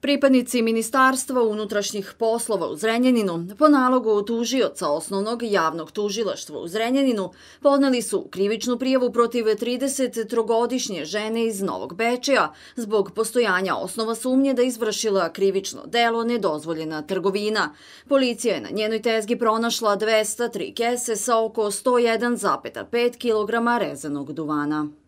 Pripadnici Ministarstva unutrašnjih poslova u Zrenjaninu po nalogu tužioca osnovnog javnog tužilaštva u Zrenjaninu podneli su krivičnu prijavu protiv 33-godišnje žene iz Novog Bečeja zbog postojanja osnova sumnje da izvršila krivično delo nedozvoljena trgovina. Policija je na njenoj tezgi pronašla 203 kese sa oko 101,5 kg rezanog duvana.